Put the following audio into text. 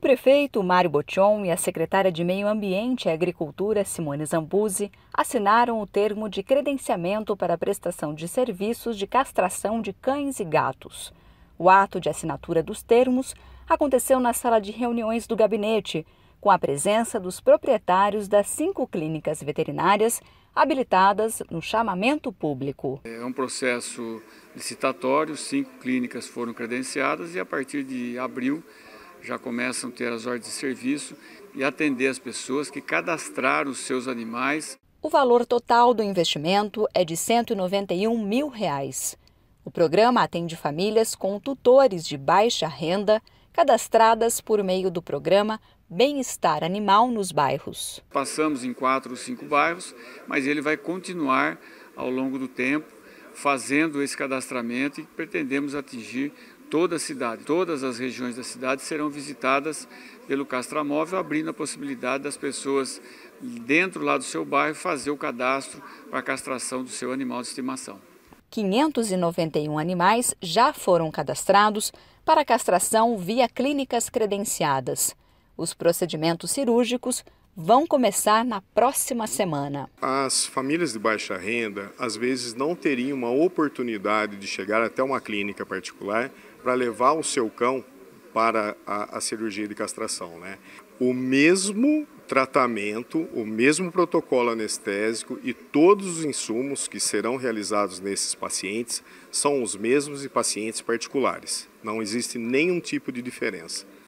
prefeito Mário Botion e a secretária de Meio Ambiente e Agricultura, Simone Zambuzi assinaram o termo de credenciamento para a prestação de serviços de castração de cães e gatos. O ato de assinatura dos termos aconteceu na sala de reuniões do gabinete, com a presença dos proprietários das cinco clínicas veterinárias habilitadas no chamamento público. É um processo licitatório, cinco clínicas foram credenciadas e a partir de abril já começam a ter as ordens de serviço e atender as pessoas que cadastraram os seus animais. O valor total do investimento é de R$ 191 mil. Reais. O programa atende famílias com tutores de baixa renda cadastradas por meio do programa Bem-Estar Animal nos bairros. Passamos em quatro ou cinco bairros, mas ele vai continuar ao longo do tempo fazendo esse cadastramento e pretendemos atingir Toda a cidade, todas as regiões da cidade serão visitadas pelo Castramóvel, abrindo a possibilidade das pessoas dentro lá do seu bairro fazer o cadastro para a castração do seu animal de estimação. 591 animais já foram cadastrados para castração via clínicas credenciadas. Os procedimentos cirúrgicos vão começar na próxima semana. As famílias de baixa renda, às vezes, não teriam uma oportunidade de chegar até uma clínica particular para levar o seu cão para a, a cirurgia de castração. Né? O mesmo tratamento, o mesmo protocolo anestésico e todos os insumos que serão realizados nesses pacientes são os mesmos de pacientes particulares. Não existe nenhum tipo de diferença.